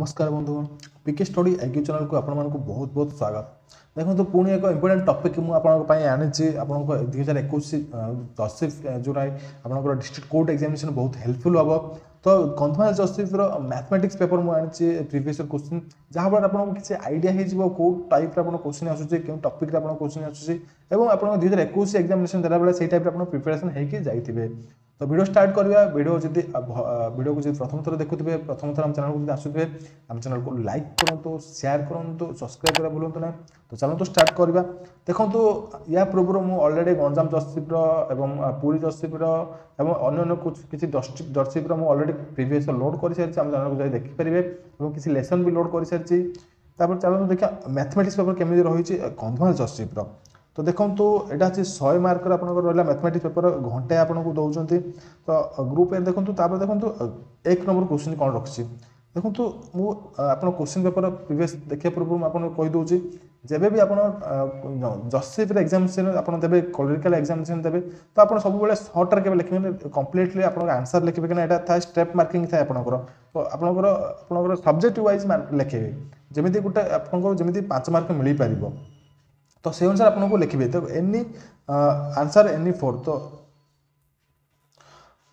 নমস্কার বন্ধুগণ পিকে ଷ୍ଟଡି ଆଗ୍ୟୁ ଚ୍ୟାନେଲକୁ ଆପଣମାନଙ୍କୁ ବହୁତ ବହୁତ ସ୍ୱାଗତ ଦେଖନ୍ତୁ ପୁଣି ଏକ ଇମ୍ପୋର୍ଟାଣ୍ଟ ଟପିକ୍ ମୁଁ ଆପଣଙ୍କ ପାଇଁ ଆଣିଛି ଆପଣଙ୍କ ଦୁଇ ହଜାର ଏକୋଇଶ ତହସିଫ ଯେଉଁଟା ଆପଣଙ୍କର ଡିଷ୍ଟ୍ରିକ୍ଟ କୋର୍ଟ ଏକ୍ଜାମିନେସନ୍ ବହୁତ ହେଲ୍ପଫୁଲ୍ ହେବ ତ କନ୍ଧମାଳ ଜସିଫର ମ୍ୟାଥମେଟିକ୍ସ ପେପର ମୁଁ ଆଣିଛି ପ୍ରିଭିୟସ୍ କୋଶ୍ଚିନ୍ ଯାହାଫଳରେ ଆପଣଙ୍କୁ କିଛି ଆଇଡ଼ିଆ ହେଇଯିବ କେଉଁ ଟାଇପ୍ର ଆପଣ କୋଶ୍ଚିନ୍ ଆସୁଛି କେଉଁ ଟପିକ୍ରେ ଆପଣ କୋଶ୍ଚିନ୍ ଆସୁଛି ଏବଂ ଆପଣଙ୍କ ଦୁଇ ହଜାର ଏକୋଇଶ ଏକ୍ଜାମିନେସନ୍ ଦେଲାବେଳେ ସେଇ ଟାଇପ୍ରେ ଆପଣ ପ୍ରିପାରେସନ୍ ହେଇକି ଯାଇଥିବେ ତ ଭିଡ଼ିଓ ଷ୍ଟାର୍ଟ କରିବା ଭିଡ଼ିଓ ଯଦି ଭିଡ଼ିଓକୁ ଯଦି ପ୍ରଥମ ଥର ଦେଖୁଥିବେ ପ୍ରଥମ ଥର ଆମ ଚ୍ୟାନେଲକୁ ଯଦି ଆସୁଥିବେ ଆମ ଚ୍ୟାନେଲକୁ ଲାଇକ୍ କରନ୍ତୁ ସେୟାର କରନ୍ତୁ ସବସ୍କ୍ରାଇବ୍ କରିବା ଭୁଲନ୍ତୁ ନାହିଁ ତ ଚାଲନ୍ତୁ ଷ୍ଟାର୍ଟ କରିବା ଦେଖନ୍ତୁ ୟା ପୂର୍ବରୁ ମୁଁ ଅଲରେଡ଼ି ଗଞ୍ଜାମ ଜର୍ସିପ୍ର ଏବଂ ପୁରୀ ଜର୍ସିପ୍ର ଏବଂ ଅନ୍ୟାନ୍ୟ କିଛି ଜର୍ସିପ୍ର ମୁଁ ଅଲରେଡ଼ି ପ୍ରିଭିୟସ୍ ଲୋଡ଼୍ କରିସାରିଛି ଆମ ଚ୍ୟାନେଲକୁ ଯାଇ ଦେଖିପାରିବେ ଏବଂ କିଛି ଲେସନ୍ ବି ଲୋଡ଼୍ କରିସାରିଛି ତାପରେ ଚାଲନ୍ତୁ ଦେଖିବା ମ୍ୟାଥମେଟିକ୍ସ ପେପର କେମିତି ରହିଛି କନ୍ଧମାଳ ଜର୍ସିପ୍ର ତ ଦେଖନ୍ତୁ ଏଇଟା ହେଉଛି ଶହେ ମାର୍କର ଆପଣଙ୍କର ରହିଲା ମ୍ୟାଥମେଟିକ୍ସ ପେପର ଘଣ୍ଟେ ଆପଣଙ୍କୁ ଦେଉଛନ୍ତି ତ ଗ୍ରୁପ୍ ଏ ଦେଖନ୍ତୁ ତାପରେ ଦେଖନ୍ତୁ ଏକ ନମ୍ବର କୋଶ୍ଚିନ୍ କ'ଣ ରଖିଛି ଦେଖନ୍ତୁ ମୁଁ ଆପଣ କୋଶ୍ଚିନ୍ ପେପର ପ୍ରିଭିୟସ୍ ଦେଖିବା ପୂର୍ବରୁ ମୁଁ ଆପଣଙ୍କୁ କହିଦେଉଛି ଯେବେ ବି ଆପଣ ଜସିଫ୍ର ଏକ୍ଜାମିନେସନ୍ ଆପଣ ଦେବେ କଲରିକାଲ ଏକ୍ଜାମିନେସନ୍ ଦେବେ ତ ଆପଣ ସବୁବେଳେ ସର୍ଟରେ କେବେ ଲେଖିବେନି କମ୍ପ୍ଲିଟଲି ଆପଣଙ୍କ ଆନ୍ସର୍ ଲେଖିବେ କାହିଁକିନା ଏଇଟା ଥାଏ ଷ୍ଟେପ୍ ମାର୍କିଂ ଥାଏ ଆପଣଙ୍କର ତ ଆପଣଙ୍କର ଆପଣଙ୍କର ସବଜେକ୍ଟ ୱାଇଜ୍ ଲେଖିବେ ଯେମିତି ଗୋଟେ ଆପଣଙ୍କର ଯେମିତି ପାଞ୍ଚ ମାର୍କ ମିଳିପାରିବ ତ ସେହି ଅନୁସାରେ ଆପଣଙ୍କୁ ଲେଖିବେ ତ ଏନି ଆନ୍ସର୍ ଏନି ଫୋର୍ ତ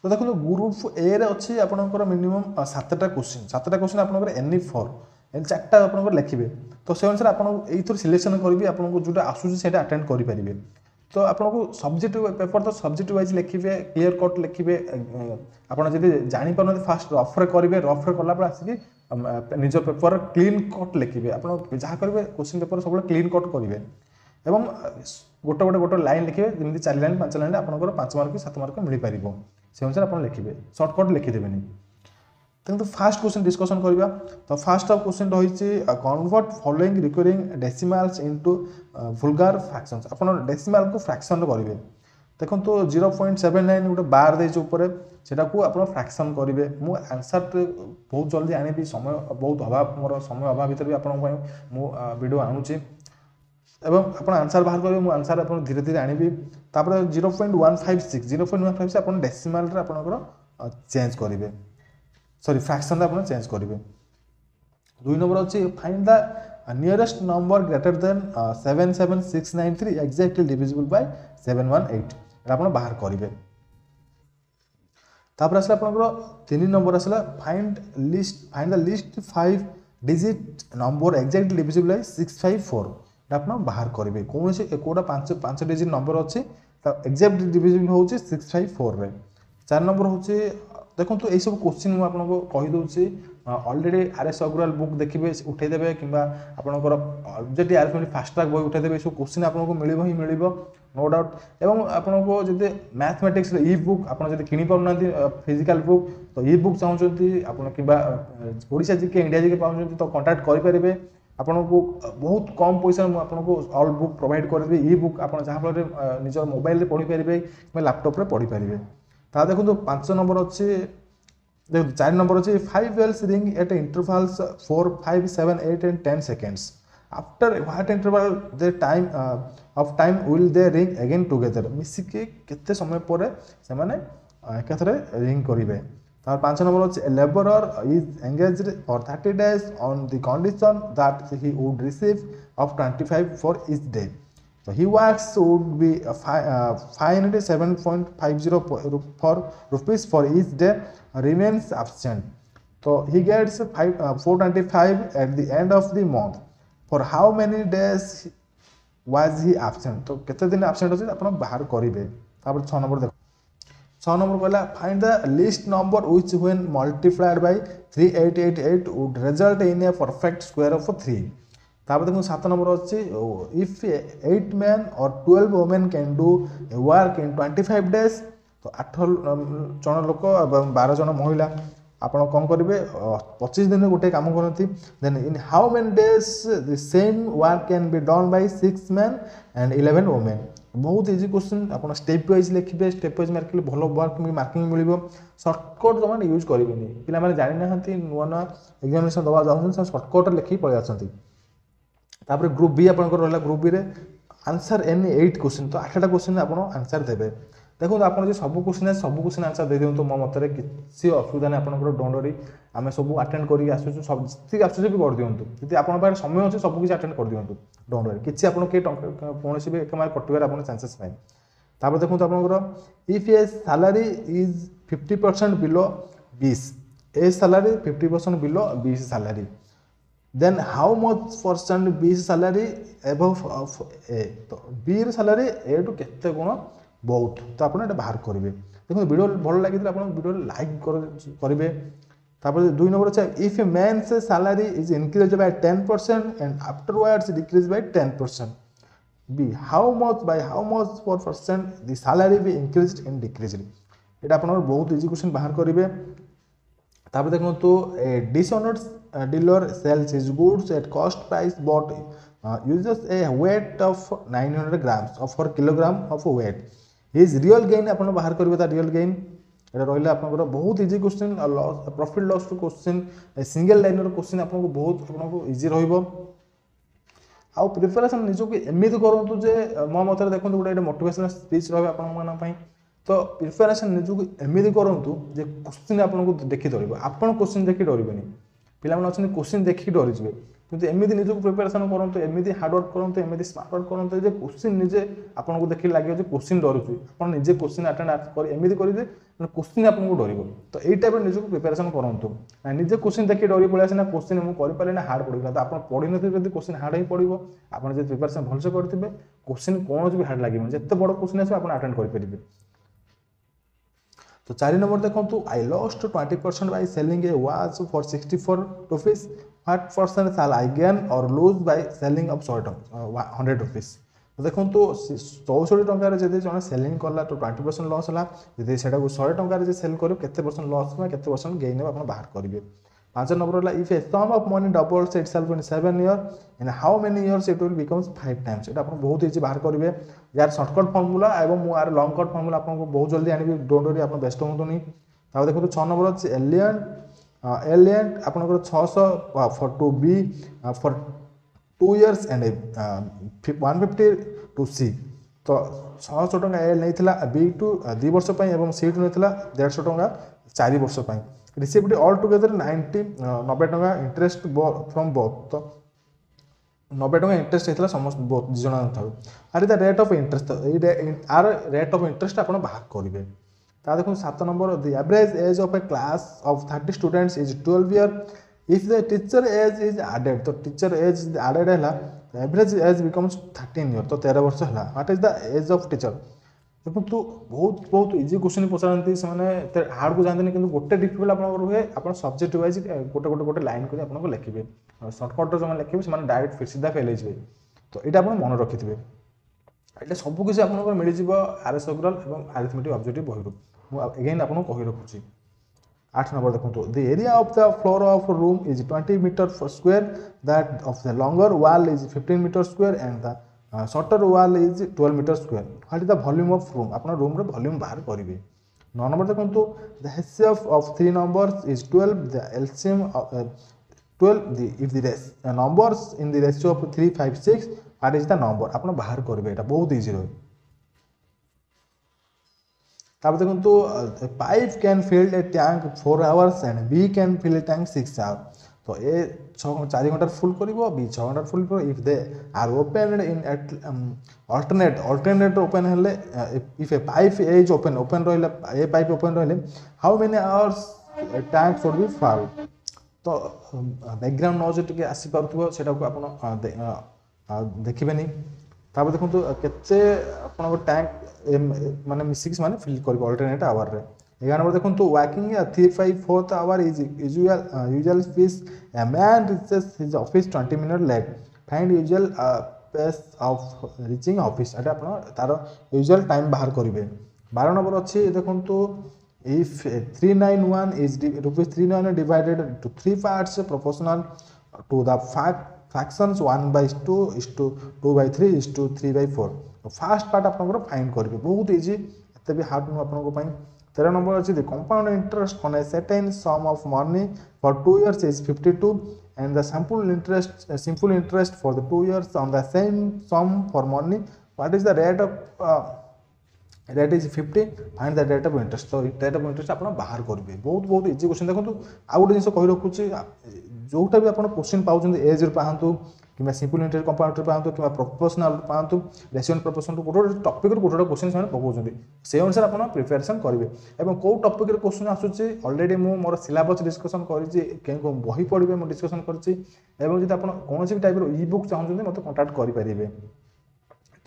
ତ ଦେଖନ୍ତୁ ଗ୍ରୁପ୍ ଏରେ ଅଛି ଆପଣଙ୍କର ମିନିମମ୍ ସାତଟା କୋଶ୍ଚିନ୍ ସାତଟା କୋଶ୍ଚିନ୍ ଆପଣଙ୍କର ଏନି ଫୋର୍ ଚାରିଟା ଆପଣଙ୍କର ଲେଖିବେ ତ ସେ ଅନୁସାରେ ଆପଣ ଏଇଥିରୁ ସିଲେକ୍ସନ୍ କରିବି ଆପଣଙ୍କୁ ଯେଉଁଟା ଆସୁଛି ସେଇଟା ଆଟେଣ୍ଡ କରିପାରିବେ ତ ଆପଣଙ୍କୁ ସବଜେକ୍ଟ ପେପର୍ ତ ସବଜେକ୍ଟ ୱାଇଜ୍ ଲେଖିବେ କ୍ଲିୟର୍ କଟ୍ ଲେଖିବେ ଆପଣ ଯଦି ଜାଣିପାରୁନାହାନ୍ତି ଫାଷ୍ଟ ରଫ୍ରେ କରିବେ ରଫ୍ରେ କଲାପରେ ଆସିକି ନିଜ ପେପର୍ କ୍ଲିନ୍ କଟ୍ ଲେଖିବେ ଆପଣ ଯାହା କରିବେ କୋଶ୍ଚିନ୍ ପେପର୍ ସବୁବେଳେ କ୍ଲିନ୍ କଟ୍ କରିବେ ଏବଂ ଗୋଟେ ଗୋଟେ ଗୋଟେ ଲାଇନ୍ ଲେଖିବେ ଯେମିତି ଚାରି ଲାଇନ୍ ପାଞ୍ଚ ଲାଇନ୍ରେ ଆପଣଙ୍କର ପାଞ୍ଚ ମାର୍କ କି ସାତ ମାର୍କ ମିଳିପାରିବ ସେ ଅନୁସାରେ ଆପଣ ଲେଖିବେ ସର୍ଟକଟ୍ ଲେଖିଦେବେନି ତେଣୁ ଫାଷ୍ଟ କୋଶ୍ଚିନ୍ ଡିସ୍କସନ୍ କରିବା ତ ଫାଷ୍ଟ କ୍ୱେଶ୍ଚିନ୍ ରହିଛି convert following recurring decimals into vulgar fractions ଆପଣ ଡେସିମାଲ୍କୁ ଫ୍ରାକ୍ସନ୍ କରିବେ ଦେଖନ୍ତୁ ଜିରୋ ପଏଣ୍ଟ ସେଭେନ୍ ନାଇନ୍ ଗୋଟେ ବାର୍ ଦେଇଛି ଉପରେ ସେଇଟାକୁ ଆପଣ ଫ୍ରାକ୍ସନ୍ କରିବେ ମୁଁ ଆନ୍ସର୍ରେ ବହୁତ ଜଲ୍ଦି ଆଣିବି ସମୟ ବହୁତ ଅଭାବ ମୋର ସମୟ ଅଭାବ ଭିତରେ ବି ଆପଣଙ୍କ ପାଇଁ ମୁଁ ଭିଡ଼ିଓ ଆଣୁଛି এবং ଆପଣ ଆନ୍ସର୍ ବାହାର କରିବେ ମୁଁ ଆନ୍ସର୍ ଆପଣ ଧୀରେ ଧୀରେ ଆଣିବି ତାପରେ zero point one five six zero point one five six ଆପଣ ଡେସିମାଲ୍ରେ ଆପଣଙ୍କର ଚେଞ୍ଜ କରିବେ ସରି ଫ୍ରାକ୍ସନ୍ରେ ଆପଣ ଚେଞ୍ଜ କରିବେ ଦୁଇ ନମ୍ବର ଅଛି find the nearest number greater than seven seven six nine three exactly divisible by seven one eight ଏଇଟା ଆପଣ ବାହାର କରିବେ ତାପରେ ଆସିଲା ଆପଣଙ୍କର ତିନି ନମ୍ବର ଆସିଲା find least find the least five digit number exactly divisible by six five four ଆପଣ ବାହାର କରିବେ କୌଣସି କେଉଁଟା ପାଞ୍ଚ ପାଞ୍ଚ ଡିଜିଟ୍ ନମ୍ବର ଅଛି ତା ଏକ୍ଜାକ୍ଟ ଡିଭିଜନ୍ ହେଉଛି ସିକ୍ସ ଫାଇଭ୍ ଫୋର୍ରେ ଚାରି ନମ୍ବର ହେଉଛି ଦେଖନ୍ତୁ ଏଇସବୁ କୋଶ୍ଚିନ୍ ମୁଁ ଆପଣଙ୍କୁ କହିଦେଉଛି already R S Aggarwal book দেখবে উঠাই দেবে কিংবা আপনার যদি আর এস ফাস্ট ট্রাক বই উঠাই দেবে এসব কোশ্চিন আপনার মিলব হি মিলব নো ডাউট এবং আপনার যদি ম্যাথমেটিক্স ই বুক আপনার যদি কিনি পাও না ফিজিকাল বুক তো ই বুক চাহুন আপনার কিংবা ওড়শা জিকে ইন্ডিয়া জিকে পাচ্ছেন তো কন্টাক্ট করে ଆପଣଙ୍କୁ ବହୁତ କମ୍ ପଇସାରେ ମୁଁ ଆପଣଙ୍କୁ ଅଲ୍ ବୁକ୍ ପ୍ରୋଭାଇଡ଼ କରିଦେବି ଇ ବୁକ୍ ଆପଣ ଯାହାଫଳରେ ନିଜର ମୋବାଇଲ୍ରେ ପଢ଼ିପାରିବେ କିମ୍ବା ଲ୍ୟାପଟପ୍ରେ ପଢ଼ିପାରିବେ ତାହା ଦେଖନ୍ତୁ ପାଞ୍ଚ ନମ୍ବର ଅଛି ଦେଖନ୍ତୁ ଚାରି ନମ୍ବର ଅଛି five bells ring at intervals four five seven eight and ten seconds after what interval they time of time will they ring again together ମିଶିକି କେତେ ସମୟ ପରେ ସେମାନେ ଏକାଥରେ ରିଙ୍ଗ୍ କରିବେ তার পাঁচ নম্বর হচ্ছে labourer is engaged for thirty days on the condition that he would receive of twenty five for each day So he works would be uh, uh, 597.50 for rupees for each day remains absent. So he gets five, uh, 425 at the end of the month. For how many days was he absent? So কেতে দিন absent আছে আপনারা বাহার করিবে তারপর 6 নম্বর দেখো ଛଅ number କହିଲା find the least number which when multiplied by three eight eight eight would result in a perfect square of three ତାପରେ ଦେଖନ୍ତୁ ସାତ ନମ୍ବର ଅଛି if eight men or twelve women can do work in twenty five days ତ ଆଠ ଜଣ ଲୋକ ଏବଂ ବାର ଜଣ ମହିଳା ଆପଣ କ'ଣ କରିବେ ପଚିଶ ଦିନରେ ଗୋଟେ କାମ କରନ୍ତି then in how many days the same work can be done by six men and eleven women ବହୁତ ଇଜି କୋଶ୍ଚିନ୍ ଆପଣ ଷ୍ଟେପ୍ ୱାଇଜ୍ ଲେଖିବେ ଷ୍ଟେପ୍ ୱାଇଜ୍ ମାର୍କିଲେ ଭଲ ମାର୍କିଂ ମାର୍କିଂ ମିଳିବ ସର୍ଟକଟ୍ ସେମାନେ ୟୁଜ୍ କରିବେନି ପିଲାମାନେ ଜାଣିନାହାନ୍ତି ନୂଆ ନୂଆ ଏକ୍ଜାମିନେସନ୍ ଦେବାକୁ ଚାହୁଁଛନ୍ତି ସେମାନେ ସର୍ଟକଟ୍ରେ ଲେଖିକି ପଳେଇ ଆସନ୍ତି ତାପରେ ଗ୍ରୁପ୍ ବି ଆପଣଙ୍କର ରହିଲା ଗ୍ରୁପ୍ ବିରେ ଆନ୍ସର୍ ଏନ୍ ଏଇଟ୍ କୋଶ୍ଚିନ୍ ତ ଆଠଟା କୋଶ୍ଚିନ୍ ଆପଣ ଆନ୍ସର୍ ଦେବେ দেখুন ଆପଣ ଯଦି ସବୁ କୋଶ୍ଚିନ୍ ସବୁ କୋଶ୍ଚିନ୍ ଆନ୍ସର୍ ଦେଇଦିଅନ୍ତୁ ମୋ ମତରେ କିଛି ଅସୁବିଧା ନାହିଁ ଆପଣଙ୍କର ଡଣ୍ଡରି ଆମେ ସବୁ ଆଟେଣ୍ଡ କରିକି ଆସୁଛୁ ଯେତିକି ଆସୁଛି ବି କରିଦିଅନ୍ତୁ ଯଦି ଆପଣଙ୍କ ପାଖରେ ସମୟ ଅଛି ସବୁ କିଛି ଆଟେଣ୍ଡ କରିଦିଅନ୍ତୁ ଡଣ୍ଡରି କିଛି ଆପଣ କେହି ଟଙ୍କା କୌଣସି ବି ଏକମାର୍କ କଟିବାର ଆପଣ ଚାନ୍ସେସ୍ ନାହିଁ ତାପରେ ଦେଖନ୍ତୁ ଆପଣଙ୍କର if A salary is fifty percent below B's A salary fifty percent below B's salary then how much percent B's salary above A ତ ବିର ସାଲାରୀ ଏଠୁ କେତେ ଗୁଣ ବହୁତ ତ ଆପଣ ଏଇଟା ବାହାର କରିବେ ଦେଖନ୍ତୁ ଭିଡ଼ିଓ ଭଲ ଲାଗିଥିଲେ ଆପଣ ଭିଡ଼ିଓ ଲାଇକ୍ କରିବେ তারপরে দুই নম্বর হচ্ছে if a man's a salary is increase by ten percent and afterwards decrease by ten percent be how much by how much for percent the salary be increased and decreased এটা আপনার বহুত easy question বাহার করবে তারপরে দেখুন dishonest dealer sells his goods at cost price but uses a weight of nine hundred grams of for kilogram of weight his real gain ଆପଣ ବାହାର କରିବେ ତା ରିଅଲ୍ ଗେନ୍ এটা রহলা আপনার বহুত easy question loss profit loss two question single লাইনর question আপনার বহুত আপনার ইজি রহব আউ প্রিপারেসন নিজকে এমিতি করতু যে মো মতরে দেখুন গোটে এটা মোটিভেশনাল স্পিচ রহবে আপনার তো প্রিপারেসন নিজকে এমিতি করতু যে কোশ্চিন আপনার দেখি ধরবে আপনার কোশ্চিন দেখি ডরবেনি পিলামানে অনেক কোশ্চিন দেখি ডরিবে କିନ୍ତୁ ଏମିତି ନିଜକୁ ପ୍ରିପାରେସନ୍ କରନ୍ତୁ ଏମିତି ହାର୍ଡ଼ୱାର୍କ କରନ୍ତୁ ଏମିତି ସ୍ମାର୍ଟୱାର୍କ କରନ୍ତୁ ଯେ କୋଶ୍ଚିନ୍ ନିଜେ ଆପଣଙ୍କୁ ଦେଖିକି ଲାଗିବ ଯେ କୋଶ୍ଚିନ୍ ଡରୁଛି ଆପଣ ନିଜେ କୋଶ୍ଚିନ୍ ଆଟେଣ୍ଡ କରି ଏମିତି କରିବେ ମାନେ କୋଶ୍ଚିନ୍ ଆପଣଙ୍କୁ ଡରିବ ତ ଏଇ ଟାଇପ୍ର ନିଜକୁ ପ୍ରିପାରେସନ୍ କରନ୍ତୁ ନିଜେ କୋଶ୍ଚିନ୍ ଦେଖି ଡରି ପଳେଇ ଆସିନା କୋଶ୍ଚିନ୍ ମୁଁ କରିପାରିଲି ନା ହାର୍ଡ଼ ପଡ଼ିଗଲା ତ ଆପଣ ପଢ଼ିନଥିବେ ଯଦି କୋଶ୍ଚିନ୍ ହାର୍ଡ଼ ହିଁ ପଡ଼ିବ ଆପଣ ଯଦି ପ୍ରିପାରେସନ୍ ଭଲସେ କରିଥିବେ କୋଶ୍ଚିନ୍ କୌଣସି ବି ହାର୍ଡ଼ ଲାଗିବନି ଯେତେ ବଡ଼ କୋଶ୍ଚିନ୍ ଆସିବ ଆପଣ ଆଟେଣ୍ଡ କରିପାରିବେ তো চারি নম্বর দেখুন I lost twenty percent by selling a watch for sixty four rupees what percent shall I gain or lose by selling of short hundred rupees ଦେଖନ୍ତୁ ଚଉଷଠି ଟଙ୍କାରେ ଯଦି ଜଣେ ସେଲିଂ କଲା ତ ଟ୍ୱେଣ୍ଟି ପରସେଣ୍ଟ ଲସ୍ ହେଲା ଯଦି ସେଇଟାକୁ ଶହେ ଟଙ୍କାରେ ଯଦି ସେଲ୍ କରିବ କେତେ ପରସେଣ୍ଟ ଲସ୍ ହେବ କେତେ ପରସେଣ୍ଟ ଗେଇନ୍ ହେବ ଆପଣ ବାହାର କରିବେ ପାଞ୍ଚ ନମ୍ବର ହେଲା if a sum of money doubles itself in seven year in how many years it will becomes five times ଏଇଟା ଆପଣ ବହୁତ ଇଜି ବାହାର କରିବେ ୟାର ସର୍ଟକଟ୍ ଫର୍ମୁଲା ଏବଂ ମୁଁ ଆର ଲଙ୍ଗ୍ କଟ୍ ଫର୍ମୁଲା ଆପଣଙ୍କୁ ବହୁତ ଜଲ୍ଦି ଆଣିବି ଡୋଣ୍ଟ ଆପଣ ବ୍ୟସ୍ତ ହୁଅନ୍ତୁନି ତାପରେ ଦେଖନ୍ତୁ ଛଅ ନମ୍ବର ଅଛି ଏଲିଆନ୍ ଏଲିଏଣ୍ଟ ଆପଣଙ୍କର ଛଅଶହ to B for two years and one fifty to C ତ ଛଅଶହ ଟଙ୍କା ଏ ନେଇଥିଲା ବି ଟୁ ଦୁଇ ବର୍ଷ ପାଇଁ ଏବଂ ସି ଟୁ ନେଇଥିଲା ଦେଢ଼ଶହ ଟଙ୍କା ଚାରି ବର୍ଷ ପାଇଁ ରିସିପ୍ଟ ଅଲ୍ ଟୁଗେଦର ନାଇଣ୍ଟି ନବେ ଟଙ୍କା ଇଣ୍ଟରେଷ୍ଟ ଫ୍ରମ୍ ବୋଥ୍ ତ ନବେ ଟଙ୍କା ଇଣ୍ଟରେଷ୍ଟ ହେଇଥିଲା ସମସ୍ତ ବହୁତ ଦୁଇ ଜଣଙ୍କଠାରୁ ଆର୍ ଦ ରେଟ୍ ଅଫ୍ ଇଣ୍ଟରେଷ୍ଟ ଏଇ ଆର ରେଟ୍ ଅଫ୍ ଇଣ୍ଟରେଷ୍ଟ ଆପଣ ବାହାର କରିବେ তা দেখুন সাত number the average age of a class of thirty students is twelve year if the teacher age is added তো টিচর এজ আডেড হল average age becomes thirteen year তো তের বর্ষ হল what is the age of teacher দেখুন ବହୁତ ବହୁତ easy question ପଚାରନ୍ତି ସେମାନେ ଏତେ ହାର୍ଡ଼କୁ ଯାଆନ୍ତିନି କିନ୍ତୁ ଗୋଟେ ଡିଫିକଲ୍ଟ ଆପଣଙ୍କର ରୁହେ ଆପଣ ସବଜେକ୍ଟ ୱାଇଜ୍ ଗୋଟେ ଗୋଟେ ଗୋଟେ ଲାଇନ୍ କରି ଆପଣଙ୍କୁ ଲେଖିବେ ସର୍ଟକଟ୍ରେ ଯେଉଁମାନେ ଲେଖିବେ ସେମାନେ ଡାଇରେକ୍ଟ ସିଧା ଫେଲ୍ ହେଇଯିବେ ତ ଏଇଟା ଆପଣ ମନେ ରଖିଥିବେ ଏଇଟା ସବୁକିଛି ଆପଣଙ୍କର ମିଳିଯିବ ଆର୍ ଏସ୍ ଅଗ୍ରଲ ଏବଂ ଆରିଥମେଟିକ୍ ଅବଜେକ୍ଟିଭ୍ ବହିରୁ ମୁଁ ଏଗେନ୍ ଆପଣଙ୍କୁ କହି ରଖୁଛି ଆଠ ନମ୍ବର ଦେଖନ୍ତୁ the area of the floor of room is twenty metre square that of the longer wall is fifteen metre square and the shorter wall is twelve metre square what is the volume of room ଆପଣ ରୁମ୍ର volume ବାହାର କରିବେ ନଅ number ଦେଖନ୍ତୁ the HCF of three numbers is twelve the LCM twelve the if the race numbers in the ratio of three five six what is the number ଆପଣ ବାହାର କରିବେ ଏଇଟା ବହୁତ ଇଜି ରହିବ তারপর দেখুন pipe can filled a tank four hours and B can filled a tank six hour তো A ছ চারি ঘন্টার ফুল করব বি ছ ঘন্টার ফুল করব if they are open in alternate alternate open হলে if A pipe is open open রহলে এ পাইপ ওপেন রহলে how many hours tank should be full তো ব্যাকগ্রাউন্ড নজ টিকে আসিপারুথিব সেটাকে আপনার দেখিবেনি ତାପରେ ଦେଖନ୍ତୁ କେତେ ଆପଣଙ୍କ ଟ୍ୟାଙ୍କ ମାନେ ମିଶିକି ସେମାନେ ଫିଲ୍ କରିବେ ଅଲ୍ଟରନେଟ୍ ଆୱାରରେ ଏଗାର ନମ୍ବର ଦେଖନ୍ତୁ ୱାର୍କିଂ three five fourth hour is usual usual speed a man reaches his office twenty minute late find usual pace of reaching office ଏଇଟା ଆପଣ ତା'ର ୟୁଜୁଆଲ୍ ଟାଇମ୍ ବାହାର କରିବେ ବାର ନମ୍ବର ଅଛି ଦେଖନ୍ତୁ if 391 is rupees 391 divided into three parts proportional to the fact fractions 1 by two is two two by three is two three by four first part आपनकर find करेंगे बहुत इजी एत भी हार्ड नु आप तेरह नंबर अच्छे the compound interest on a certain sum of money for two years is fifty two and simple interest uh, simple interest for the two years on the same sum for money what is the rate of uh, that is fifty find the rate of interest तो rate of interest आप बाहर करेंगे बहुत बहुत easy question देखो आउ गोटे जिन कही रखुच्छे जोटा भी आप क्वेश्चन पाँच एज पाँच কিংবা সিম্পল ইন্টারেস্ট কম্পাউন্ডের পাঁচু কিংবা প্রপোর্সনাল পাঁচু রেসিডেন্ট প্রপোর্সন গোটে গোটে টপিকর গোটে গোটে কোশ্চিন সে পকাউছেন সেই অনুসারে আপনার প্রিপারেসন করবে এবং কেউ টপিকর কোশ্চিন আসুচি অলরেডি মু মোর সিলাবস ডিসকসন করেছি কেউ কেউ বহি পড়বে মু ডিসকসন করেছি এবং যদি আপনার কোণী টাইপর ই বুক চাহুন মতো কন্টাক্ট করে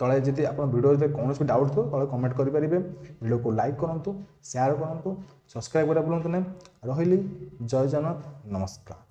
ତଳେ ଯଦି ଆପଣ ଭିଡ଼ିଓ ଯଦି କୌଣସି ବି ଡାଉଟ୍ ଥିବ ତଳେ କମେଣ୍ଟ କରିପାରିବେ ଭିଡ଼ିଓକୁ ଲାଇକ୍ କରନ୍ତୁ ସେୟାର କରନ୍ତୁ ସବସ୍କ୍ରାଇବ୍ କରିବା ଭୁଲନ୍ତୁ ନାହିଁ ରହିଲି ଜୟ ଜଗନ୍ନାଥ ନମସ୍କାର